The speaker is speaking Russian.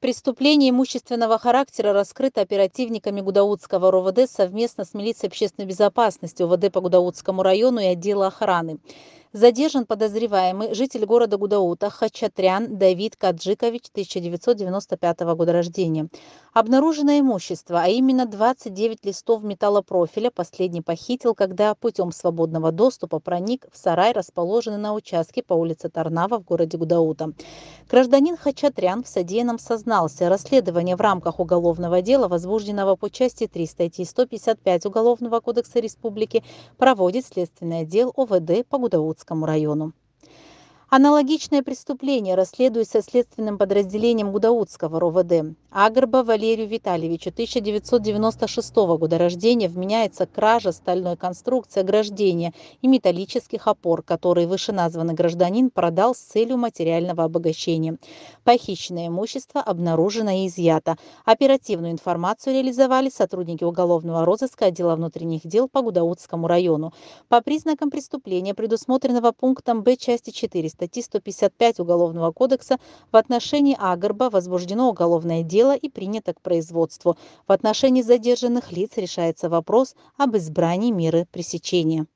Преступление имущественного характера раскрыто оперативниками Гудаутского РОВД совместно с милицией общественной безопасности УВД по Гудаутскому району и отдела охраны. Задержан подозреваемый житель города Гудаута Хачатрян Давид Каджикович 1995 года рождения. Обнаружено имущество, а именно 29 листов металлопрофиля последний похитил, когда путем свободного доступа проник в сарай, расположенный на участке по улице Тарнава в городе Гудаута. Гражданин Хачатрян в содеянном сознался. Расследование в рамках уголовного дела, возбужденного по части 3 статьи 155 Уголовного кодекса Республики, проводит следственный отдел ОВД по Гудаутскому району. Аналогичное преступление расследуется следственным подразделением Гудаутского РОВД. Агрба Валерию Витальевичу, 1996 года рождения, вменяется кража стальной конструкции ограждения и металлических опор, которые вышеназванный гражданин продал с целью материального обогащения. Похищенное имущество обнаружено и изъято. Оперативную информацию реализовали сотрудники уголовного розыска отдела внутренних дел по Гудаутскому району. По признакам преступления, предусмотренного пунктом Б части 4 статьи 155 Уголовного кодекса, в отношении Агрба возбуждено уголовное дело дела и принято к производству. В отношении задержанных лиц решается вопрос об избрании меры пресечения.